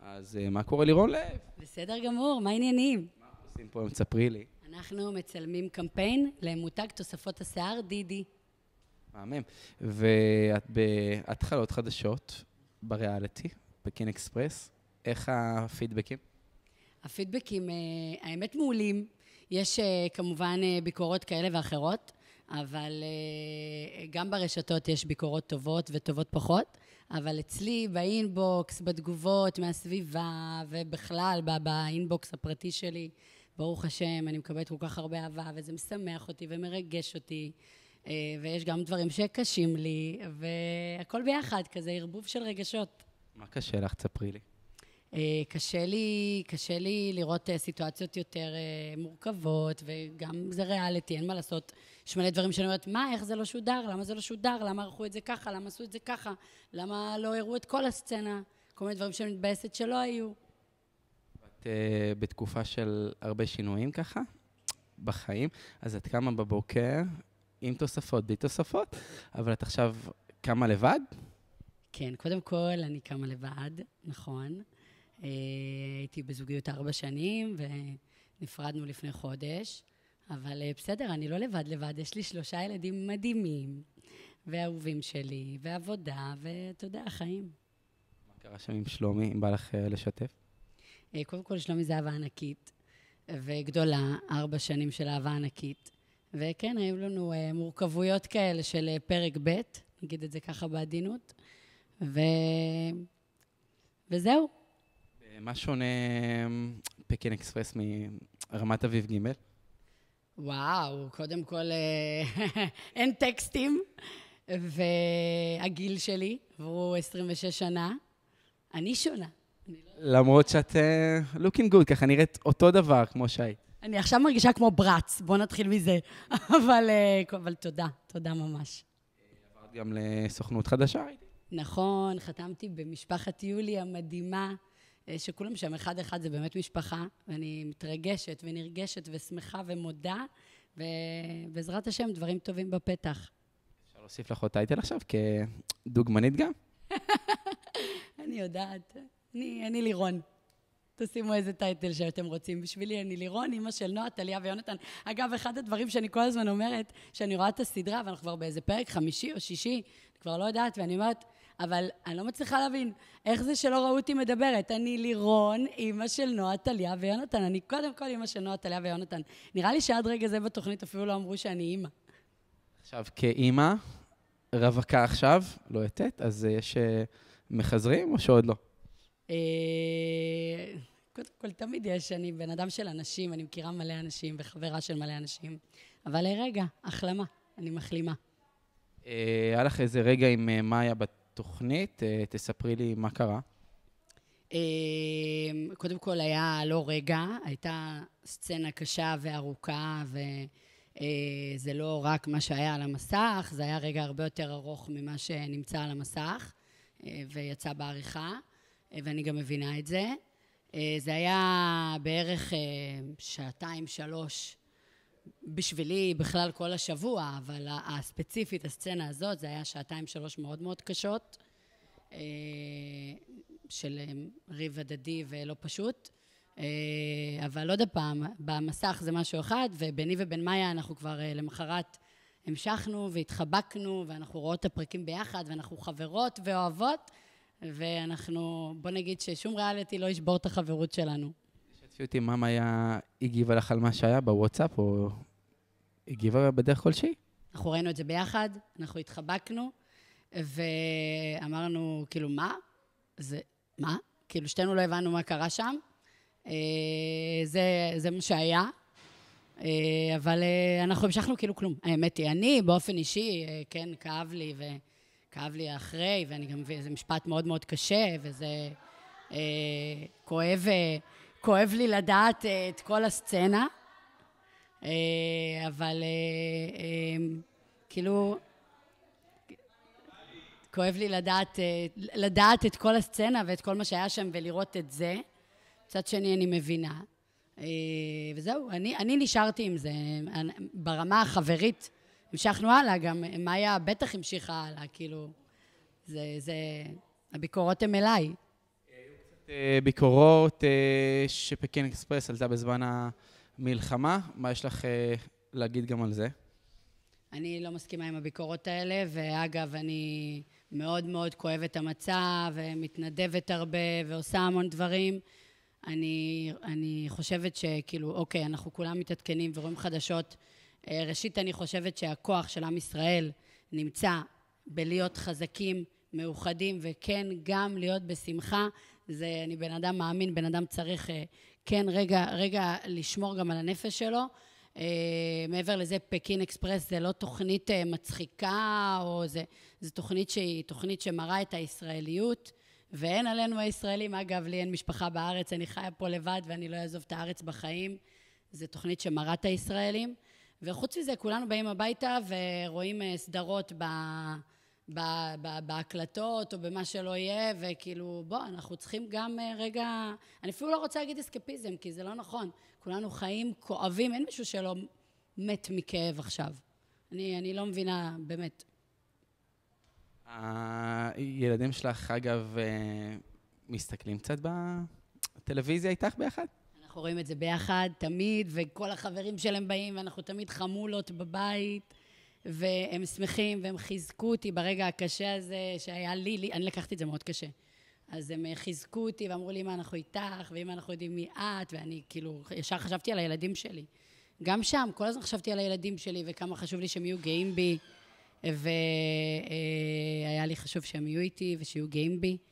אז אה, מה קורה לירון לב? בסדר גמור, מה העניינים? מה אנחנו עושים פה? היום? תספרי לי. אנחנו מצלמים קמפיין למותג תוספות השיער דידי. מהמם. ואת בהתחלות חדשות בריאליטי, בקין אקספרס, איך הפידבקים? הפידבקים, אה, האמת, מעולים. יש אה, כמובן ביקורות כאלה ואחרות, אבל גם ברשתות יש ביקורות טובות וטובות פחות. אבל אצלי באינבוקס, בתגובות מהסביבה, ובכלל באינבוקס הפרטי שלי, ברוך השם, אני מקבלת כל כך הרבה אהבה, וזה משמח אותי ומרגש אותי, אה, ויש גם דברים שקשים לי, והכל ביחד, כזה ערבוב של רגשות. מה קשה לך? תספרי לי. אה, קשה לי, קשה לי לראות אה, סיטואציות יותר אה, מורכבות, וגם זה ריאליטי, אין מה לעשות. יש מלא דברים שאני אומרת, מה, איך זה לא שודר? למה זה לא שודר? למה ערכו את זה ככה? למה עשו את זה ככה? למה לא הראו את כל הסצנה? כל מיני דברים שאני מתבאסת שלא היו. את uh, בתקופה של הרבה שינויים ככה, בחיים, אז את קמה בבוקר עם תוספות, בלי תוספות, אבל את עכשיו קמה לבד? כן, קודם כל אני קמה לבד, נכון. אה, הייתי בזוגיות ארבע שנים, ונפרדנו לפני חודש. אבל אה, בסדר, אני לא לבד לבד, יש לי שלושה ילדים מדהימים, ואהובים שלי, ועבודה, ואתה יודע, חיים. מה קרה שם עם שלומי, אם בא לך אה, לשתף? קודם כל, שלומי זה אהבה ענקית, וגדולה, ארבע שנים של אהבה ענקית. וכן, היו לנו מורכבויות כאלה של פרק ב', נגיד את זה ככה בעדינות, ו... וזהו, מה שונה אמ, פקין אקספרס מרמת אביב ג'? וואו, קודם כל אה, אין טקסטים, והגיל שלי, עברו 26 שנה, אני שונה. לא- למרות שאת לוקינג אה, גוד, ככה נראית אותו דבר כמו שהיית. אני עכשיו מרגישה כמו ברץ, בוא נתחיל מזה. אבל, אה, אבל תודה, תודה ממש. עברת גם לסוכנות חדשה, נכון, חתמתי במשפחת יולי המדהימה. אה, שכולם שם אחד-אחד, זה באמת משפחה, ואני מתרגשת ונרגשת ושמחה ומודה, ובעזרת השם, דברים טובים בפתח. אפשר להוסיף לך עוד טייטל עכשיו, כדוגמנית גם? אני יודעת. אני, אני לירון. תשימו איזה טייטל שאתם רוצים. בשבילי אני לירון, אימא של נועה, טליה ויונתן. אגב, אחד הדברים שאני כל הזמן אומרת, שאני רואה את הסדרה, ואנחנו כבר באיזה פרק חמישי או שישי, אני כבר לא יודעת, ואני אומרת, אבל אני לא מצליחה להבין איך זה שלא ראו אותי מדברת. אני לירון, אימא של נועה טליה ויונתן. אני קודם כל אימא של נועה טליה ויונתן. נראה לי שעד רגע זה בתוכנית אפילו לא אמרו שאני אימא. עכשיו, כאימא, רווקה עכשיו, לא יתת, אז אה, יש אה, מחזרים או שעוד לא? אה, קודם כל, תמיד יש, אני בן אדם של אנשים, אני מכירה מלא אנשים וחברה של מלא אנשים. אבל רגע, החלמה, אני מחלימה. היה לך איזה רגע עם מאיה בת התוכנית, אה, תספרי לי מה קרה. אמ, קודם כל היה לא רגע, הייתה סצנה קשה וארוכה, וזה אה, לא רק מה שהיה על המסך, זה היה רגע הרבה יותר ארוך ממה שנמצא על המסך, אה, ויצא בעריכה, ואני גם מבינה את זה. זה היה בערך שעתיים, שלוש בשבילי בכלל כל השבוע, אבל הספציפית, הסצנה הזאת, זה היה שעתיים שלוש מאוד מאוד קשות, אה, של אה, ריב הדדי ולא פשוט. אה, אבל עוד פעם, במסך זה משהו אחד, וביני ובין מאיה אנחנו כבר למחרת המשכנו והתחבקנו, ואנחנו רואות את הפרקים ביחד, ואנחנו חברות ואוהבות, ואנחנו, בוא נגיד ששום ריאליטי לא ישבור את החברות שלנו. פשוט אותי מה היה, הגיבה לך על מה שהיה בוואטסאפ, או הגיבה בדרך כלשהי. אנחנו ראינו את זה ביחד, אנחנו התחבקנו, ואמרנו, כאילו, מה? זה, מה? כאילו, שתינו לא הבנו מה קרה שם. אה, זה, זה מה שהיה. אה, אבל אה, אנחנו המשכנו כאילו כלום. האמת היא, אני באופן אישי, כן, כאב לי, וכאב לי אחרי, ואני גם, וזה משפט מאוד מאוד קשה, וזה אה, כואב כואב לי לדעת אה, את כל הסצנה, אה, אבל אה, כאילו... כואב לי לדעת, לדעת את כל הסצנה ואת כל מה שהיה שם ולראות את זה. מצד שני, אני מבינה. וזהו, אני, אני נשארתי עם זה. ברמה החברית המשכנו הלאה, גם מאיה בטח המשיכה הלאה, כאילו, זה, זה, הביקורות הן אליי. אה, ביקורות אה, שפקין אקספרס עלתה בזמן המלחמה. מה יש לך אה, להגיד גם על זה? אני לא מסכימה עם הביקורות האלה, ואגב, אני מאוד מאוד כואבת המצב, ומתנדבת הרבה, ועושה המון דברים. אני, אני חושבת שכאילו, אוקיי, אנחנו כולם מתעדכנים ורואים חדשות. ראשית, אני חושבת שהכוח של עם ישראל נמצא בלהיות חזקים, מאוחדים, וכן, גם להיות בשמחה זה, אני בן אדם מאמין, בן אדם צריך אה, כן רגע, רגע לשמור גם על הנפש שלו. Uh, מעבר לזה, פקין אקספרס זה לא תוכנית uh, מצחיקה, או זה, זה תוכנית שהיא תוכנית שמראה את הישראליות, ואין עלינו הישראלים. אגב, לי אין משפחה בארץ, אני חיה פה לבד ואני לא אעזוב את הארץ בחיים. זו תוכנית שמראה את הישראלים. וחוץ מזה, כולנו באים הביתה ורואים uh, סדרות ב... בהקלטות או במה שלא יהיה, וכאילו, בוא, אנחנו צריכים גם אה, רגע... אני אפילו לא רוצה להגיד אסקפיזם, כי זה לא נכון. כולנו חיים כואבים, אין מישהו שלא מת מכאב עכשיו. אני, אני לא מבינה, באמת. הילדים שלך, אגב, אה, מסתכלים קצת בטלוויזיה איתך ביחד? אנחנו רואים את זה ביחד, תמיד, וכל החברים שלהם באים, ואנחנו תמיד חמולות בבית. והם שמחים והם חיזקו אותי ברגע הקשה הזה שהיה לי, לי, אני לקחתי את זה מאוד קשה. אז הם אה, חיזקו אותי ואמרו לי, אם אנחנו איתך, ואם אנחנו יודעים מי את, ואני כאילו, ישר חשבתי על הילדים שלי. גם שם, כל הזמן חשבתי על הילדים שלי, וכמה חשוב לי שהם יהיו גאים בי, והיה אה, לי חשוב שהם יהיו איתי ושיהיו גאים בי.